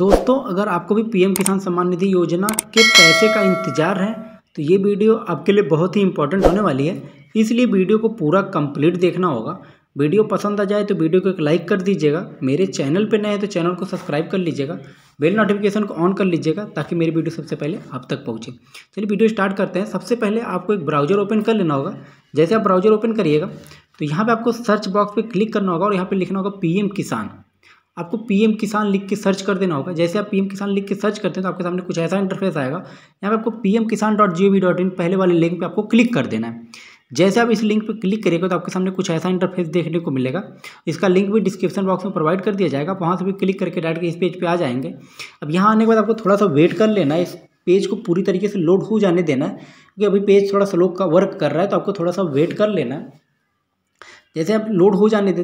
दोस्तों अगर आपको भी पीएम किसान सम्मान निधि योजना के पैसे का इंतजार है तो ये वीडियो आपके लिए बहुत ही इंपॉर्टेंट होने वाली है इसलिए वीडियो को पूरा कंप्लीट देखना होगा वीडियो पसंद आ जाए तो वीडियो को एक लाइक कर दीजिएगा मेरे चैनल पर नए हैं तो चैनल को सब्सक्राइब कर लीजिएगा बेल नोटिफिकेशन को ऑन कर लीजिएगा ताकि मेरी वीडियो सबसे पहले आप तक पहुँचे चलिए वीडियो स्टार्ट करते हैं सबसे पहले आपको एक ब्राउज़र ओपन कर लेना होगा जैसे आप ब्राउज़र ओपन करिएगा तो यहाँ पर आपको सर्च बॉक्स पर क्लिक करना होगा और यहाँ पर लिखना होगा पी किसान आपको पीएम किसान लिख के सर्च कर देना होगा जैसे आप पीएम किसान लिख के सर्च करते हैं तो आपके सामने कुछ ऐसा इंटरफेस आएगा यहाँ पे आपको PM Kisan dot G O V dot in पहले वाले लिंक पे आपको क्लिक कर देना है जैसे आप इस लिंक पर क्लिक करेंगे तो आपके सामने कुछ ऐसा इंटरफेस देखने को मिलेगा इसका लिंक भी डिस्क्रिप्शन बॉक्स में प्रोवाइड कर दिया जाएगा वहाँ से भी क्लिक करके डायरेक्ट इस पेज पे आ जाएंगे अब यहाँ आने के बाद आपको थोड़ा सा वेट कर लेना है इस पेज को पूरी तरीके से लोड हो जाने देना है क्योंकि अभी पेज थोड़ा स्लो का वर्क कर रहा है तो आपको थोड़ा सा वेट कर लेना है जैसे आप लोड हो जाने दे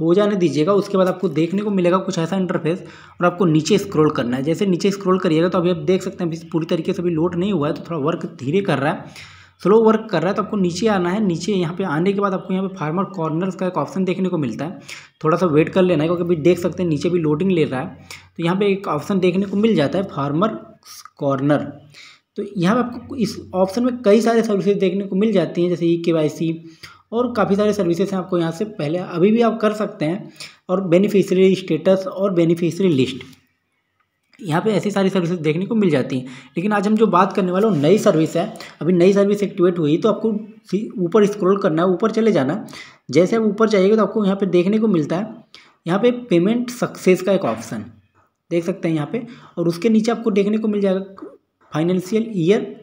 हो जाने दीजिएगा उसके बाद आपको देखने को मिलेगा कुछ ऐसा इंटरफेस और आपको नीचे स्क्रॉल करना है जैसे नीचे स्क्रॉल करिएगा तो अभी आप देख सकते हैं अभी पूरी तरीके से अभी लोड नहीं हुआ है तो थोड़ा वर्क धीरे कर रहा है स्लो वर्क कर रहा है तो आपको नीचे आना है नीचे यहाँ पे आने के बाद आपको यहाँ पे फार्मर कॉर्नर्स का एक ऑप्शन देखने को मिलता है थोड़ा सा वेट कर लेना है क्योंकि अभी देख सकते हैं नीचे भी लोडिंग ले रहा है तो यहाँ पे एक ऑप्शन देखने को मिल जाता है फार्मर कॉर्नर तो यहाँ पे आपको इस ऑप्शन में कई सारे सर्विसेज देखने को मिल जाती हैं जैसे ई के वाई सी और काफ़ी सारे सर्विसेज हैं आपको यहाँ से पहले अभी भी आप कर सकते हैं और बेनिफिशरी स्टेटस और बेनिफिशरी लिस्ट यहाँ पे ऐसी सारी सर्विसेज देखने को मिल जाती हैं लेकिन आज हम जो बात करने वाले हैं नई सर्विस है अभी नई सर्विस एक्टिवेट हुई तो आपको ऊपर स्क्रॉल करना है ऊपर चले जाना जैसे आप ऊपर जाइएगा तो आपको यहाँ पे देखने को मिलता है यहाँ पे पेमेंट सक्सेस का एक ऑप्शन देख सकते हैं यहाँ पर और उसके नीचे आपको देखने को मिल जाएगा फाइनेंशियल ईयर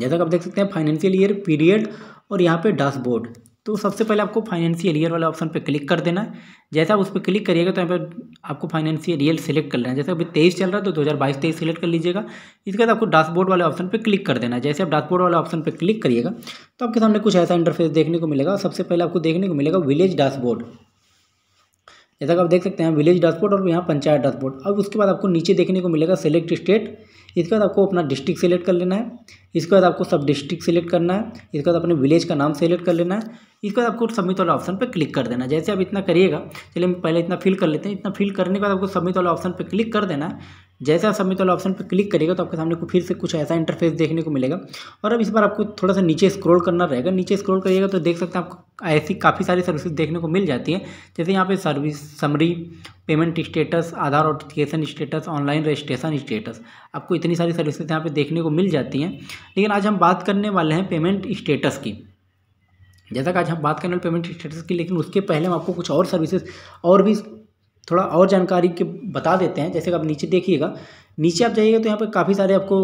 जैसा कि आप देख सकते हैं फाइनेंशियल ईयर पीरियड और यहाँ पे डैशबोर्ड तो सबसे पहले आपको फाइनेंशियल ईयर वाले ऑप्शन पे क्लिक कर देना है जैसे आप उस पर क्लिक करिएगा तो यहाँ पे आपको फाइनेंशियल ईयर सेलेक्ट कर लेना है जैसे अभी तेईस चल रहा है तो दो हज़ार बाईस तेईस सेलेक्ट कर लीजिएगा इसके बाद आपको डैशबोर्ड वाले ऑप्शन पे क्लिक कर देना है जैसे आप डैशबोर्ड वाले ऑप्शन पे क्लिक करिएगा तो आपके सामने कुछ ऐसा इंटरफेस देखने को मिलेगा सबसे पहले आपको देखने को मिलेगा विलेज डैशबोर्ड जैसा कि आप देख सकते हैं विलेज डैशबोर्ड और यहाँ पंचायत डैशबोर्ड अब उसके बाद आपको नीचे देखने को मिलेगा सेलेक्ट स्टेट इसके बाद आपको अपना डिस्ट्रिक्ट सेलेक्ट कर लेना है इसके बाद आपको सब डिस्ट्रिक्ट सेलेक्ट करना है इसके बाद अपने विलेज का नाम सेलेक्ट कर लेना है इसके बाद आपको सबमिट वाला ऑप्शन पर क्लिक कर देना है जैसे आप इतना करिएगा चलिए पहले इतना फिल कर लेते हैं इतना फिल करने के बाद आपको सबमिट वाला ऑप्शन पर क्लिक कर देना है जैसे आप सबमिट वाला ऑप्शन पर क्लिक करेगा तो आपके सामने को फिर से कुछ ऐसा इंटरफेस देखने को मिलेगा और अब इस बार आपको थोड़ा सा नीचे स्क्रॉल करना रहेगा नीचे स्क्रॉल करिएगा तो देख सकते हैं आपको ऐसी काफ़ी सारी सर्विसेज देखने को मिल जाती है जैसे यहाँ पे service summary payment status Aadhaar authentication status online registration status आपको इतनी सारी सर्विसेज यहाँ पर देखने को मिल जाती हैं लेकिन आज हम बात करने वाले हैं पेमेंट स्टेटस की जैसा कि आज हम बात करने वाले पेमेंट स्टेटस की लेकिन उसके पहले हम आपको कुछ और सर्विसेज और भी थोड़ा और जानकारी के बता देते हैं जैसे कि आप नीचे देखिएगा नीचे आप जाइएगा तो यहाँ पर काफ़ी सारे आपको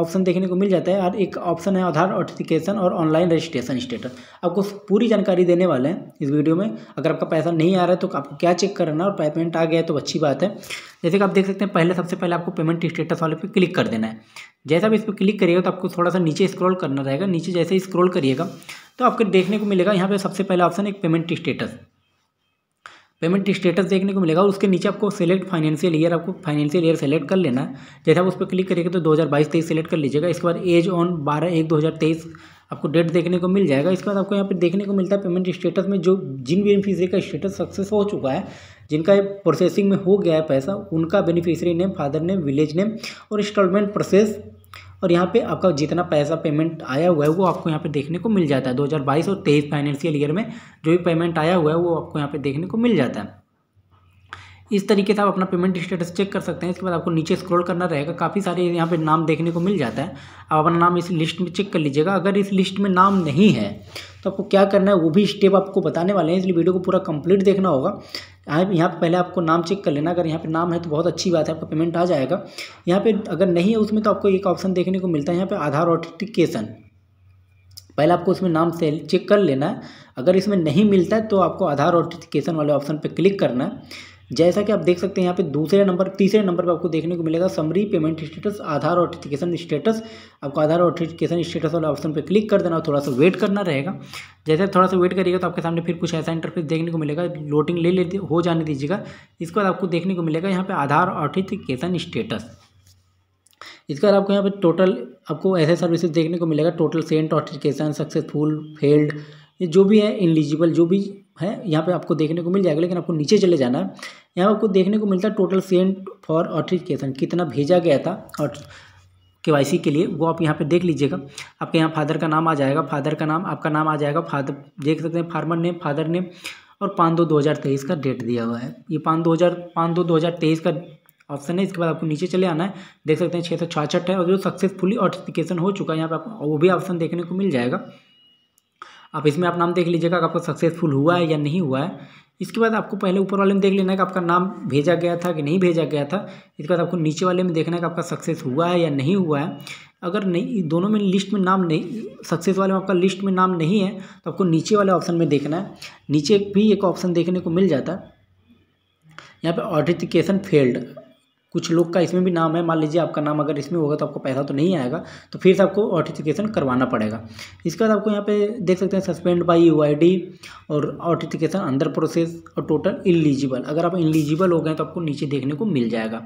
ऑप्शन देखने को मिल जाता है और एक ऑप्शन है आधार ऑथेंटिकेशन और ऑनलाइन रजिस्ट्रेशन स्टेटस आपको पूरी जानकारी देने वाले हैं इस वीडियो में अगर आपका पैसा नहीं आ रहा है तो आपको क्या चेक करना और पेमेंट आ गया तो अच्छी बात है जैसे कि आप देख सकते हैं पहले सबसे पहले आपको पेमेंट स्टेटस वाले पर क्लिक कर देना है जैसा आप इस पर क्लिक करिएगा तो आपको थोड़ा सा नीचे स्क्रॉल करना रहेगा नीचे जैसे स्क्रॉल करिएगा तो आपको देखने को मिलेगा यहाँ पर सबसे पहला ऑप्शन एक पेमेंट स्टेटस पेमेंट स्टेटस देखने को मिलेगा और उसके नीचे आपको सेलेक्ट फाइनेंशियल ईयर आपको फाइनेंशियल ईयर सेलेक्ट कर लेना है जैसे आप उस पर क्लिक करेंगे तो 2022 तेईस सेलेक्ट कर लीजिएगा इसके बाद एज ऑन 12 एक 2023 आपको डेट देखने को मिल जाएगा इसके बाद आपको यहाँ पे देखने को मिलता है पेमेंट स्टेटस में जो जिन बेनिफिशरी का स्टेटस सक्सेस हो चुका है जिनका प्रोसेसिंग में हो गया है पैसा उनका beneficiary name father name village name और इंस्टॉलमेंट प्रोसेस और यहाँ पे आपका जितना पैसा पेमेंट आया हुआ है वो आपको यहाँ पे देखने को मिल जाता है 2022 और 23 फाइनेंशियल ईयर में जो भी पेमेंट आया हुआ है वो आपको यहाँ पे देखने को मिल जाता है इस तरीके से आप अपना पेमेंट स्टेटस चेक कर सकते हैं इसके बाद आपको नीचे स्क्रॉल करना रहेगा काफ़ी सारे यहाँ पे नाम देखने को मिल जाता है आप अपना नाम इस लिस्ट में चेक कर लीजिएगा अगर इस लिस्ट में नाम नहीं है तो आपको क्या करना है वो भी स्टेप आपको बताने वाले हैं इसलिए वीडियो को पूरा कंप्लीट देखना होगा यहाँ यहाँ पर पहले आपको नाम चेक कर लेना अगर यहाँ पे नाम है तो बहुत अच्छी बात है आपका पेमेंट आ जाएगा यहाँ पे अगर नहीं है उसमें तो आपको एक ऑप्शन देखने को मिलता है यहाँ पे आधार ऑथेंटिकेशन पहले आपको उसमें नाम से चेक कर लेना है अगर इसमें नहीं मिलता है तो आपको आधार ऑथेंटिकेशन वाले ऑप्शन पर क्लिक करना है जैसा कि आप देख सकते हैं यहाँ पे दूसरे नंबर तीसरे नंबर पे आपको देखने को मिलेगा summary payment status Aadhaar authentication status आपको आधार ऑथेंटिकेशन स्टेटस वाला ऑप्शन पे क्लिक कर देना और थोड़ा सा वेट करना रहेगा जैसे थोड़ा सा वेट करिएगा तो आपके सामने फिर कुछ ऐसा इंटरफेस देखने को मिलेगा लोटिंग ले लेते हो जाने दीजिएगा इसके बाद आपको देखने को मिलेगा यहाँ पर आधार ऑथेंटिकेशन स्टेटस इसके बाद आपको यहाँ पे टोटल आपको ऐसे सर्विसेज देखने को मिलेगा total sent authentication successful failed जो भी है इनलिजिबल जो भी है यहाँ पे आपको देखने को मिल जाएगा लेकिन आपको नीचे चले जाना है यहाँ आपको देखने को मिलता है टोटल सेंट फॉर ऑथरिफिकेशन कितना भेजा गया था और के के लिए वो आप यहाँ पे देख लीजिएगा आपके यहाँ फादर का नाम आ जाएगा फादर का नाम आपका नाम आ जाएगा फादर देख सकते हैं फार्मर नेम फादर नेम और पाँच दो दो हज़ार तेईस का डेट दिया हुआ है ये पाँच दो हज़ार पाँच दो दो हज़ार तेईस का ऑप्शन है इसके बाद आपको नीचे चले आना है देख सकते हैं छः सौ छाछठ है और जो सक्सेसफुली ऑथेंटिकेशन हो चुका है यहाँ पर आपको वो भी ऑप्शन देखने को मिल जाएगा आप इसमें आप नाम देख लीजिएगा आपका सक्सेसफुल हुआ है या नहीं हुआ है इसके बाद आपको पहले ऊपर वाले में देख लेना है कि आपका नाम भेजा गया था कि नहीं भेजा गया था इसके बाद आपको नीचे वाले में देखना है कि आपका सक्सेस हुआ है या नहीं हुआ है अगर नहीं दोनों में लिस्ट में नाम नहीं सक्सेस वाले में आपका लिस्ट में नाम नहीं है तो आपको नीचे वाले ऑप्शन में देखना है नीचे भी एक ऑप्शन देखने को मिल जाता है यहाँ पर ऑडिटिकेशन फेल्ड कुछ लोग का इसमें भी नाम है मान लीजिए आपका नाम अगर इसमें होगा तो आपको पैसा तो नहीं आएगा तो फिर से आपको ऑटिफिकेशन करवाना पड़ेगा इसके बाद आपको यहाँ पे देख सकते हैं सस्पेंड बाय यू और ऑटिफिकेशन अंदर प्रोसेस और टोटल इलिजिबल अगर आप इलिजिबल हो गए तो आपको नीचे देखने को मिल जाएगा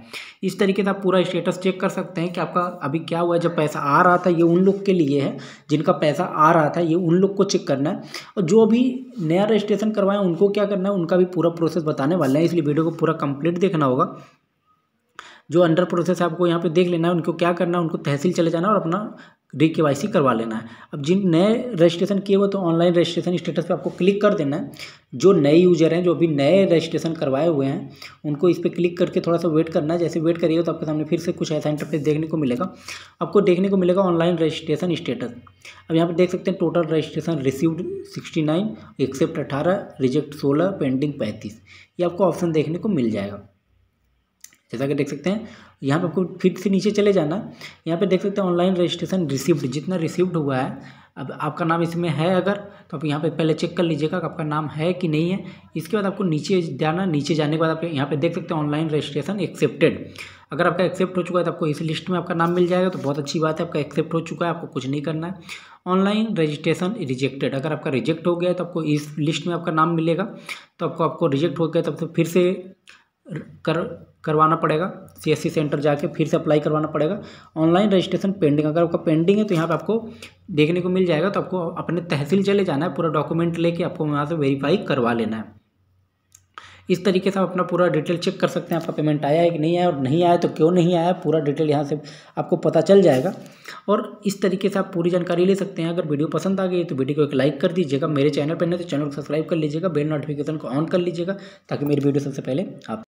इस तरीके से आप पूरा स्टेटस चेक कर सकते हैं कि आपका अभी क्या हुआ है जब पैसा आ रहा था ये उन लोग के लिए है जिनका पैसा आ रहा था ये उन लोग को चेक करना है और जो अभी नया रजिस्ट्रेशन करवाएं उनको क्या करना है उनका भी पूरा प्रोसेस बताने वाले हैं इसलिए वीडियो को पूरा कंप्लीट देखना होगा जो अंडर प्रोसेस है आपको यहाँ पे देख लेना है उनको क्या करना है उनको तहसील चले जाना और अपना डी के वाई सी करवा लेना है अब जिन नए रजिस्ट्रेशन किए हुए तो ऑनलाइन रजिस्ट्रेशन स्टेटस पे आपको क्लिक कर देना है जो नए यूजर हैं जो अभी नए रजिस्ट्रेशन करवाए हुए हैं उनको इस पर क्लिक करके थोड़ा सा वेट करना है जैसे वेट करिएगा तो आपके सामने फिर से कुछ ऐसा इंटरफेस देखने को मिलेगा आपको देखने को मिलेगा ऑनलाइन रजिस्ट्रेशन स्टेटस अब यहाँ पर देख सकते हैं total registration received sixty nine accept अठारह रिजेक्ट सोलह पेंडिंग पैंतीस ये आपको ऑप्शन देखने को मिल जाएगा जैसा कि देख सकते हैं यहाँ पर आपको फिर से नीचे चले जाना यहाँ पे देख सकते हैं ऑनलाइन रजिस्ट्रेशन रिसिप्ट जितना रिसिप्ट हुआ है अब आपका नाम इसमें है अगर तो आप यहाँ पे पहले चेक कर लीजिएगा आपका नाम है कि नहीं है इसके बाद आपको नीचे जाना नीचे जाने के बाद आप यहाँ पे देख सकते हैं ऑनलाइन रजिस्ट्रेशन एक्सेप्टेड अगर आपका एक्सेप्ट हो चुका है तो आपको इस लिस्ट में आपका नाम मिल जाएगा तो बहुत अच्छी बात है आपका एक्सेप्ट हो चुका है आपको कुछ नहीं करना है ऑनलाइन रजिस्ट्रेशन रिजेक्टेड अगर आपका रिजेक्ट हो गया तो आपको इस लिस्ट में आपका नाम मिलेगा तो आपको आपको रिजेक्ट हो गया तो फिर से कर करवाना पड़ेगा सीएससी सेंटर जाके फिर से अप्लाई करवाना पड़ेगा ऑनलाइन रजिस्ट्रेशन पेंडिंग अगर आपका पेंडिंग है तो यहाँ पे आपको देखने को मिल जाएगा तो आपको अपने तहसील चले जाना है पूरा डॉक्यूमेंट लेके आपको वहाँ से वेरीफाई करवा लेना है इस तरीके से आप अपना पूरा डिटेल चेक कर सकते हैं आपका पेमेंट आया है कि नहीं आया और नहीं आया तो क्यों नहीं आया पूरा डिटेल यहाँ से आपको पता चल जाएगा और इस तरीके से आप पूरी जानकारी ले सकते हैं अगर वीडियो पसंद आ गई तो वीडियो को एक लाइक कर दीजिएगा मेरे चैनल पर नहीं तो चैनल को सब्सक्राइब कर लीजिएगा बेल नोटिफिकेशन को ऑन कर लीजिएगा ताकि मेरी वीडियो सबसे पहले आप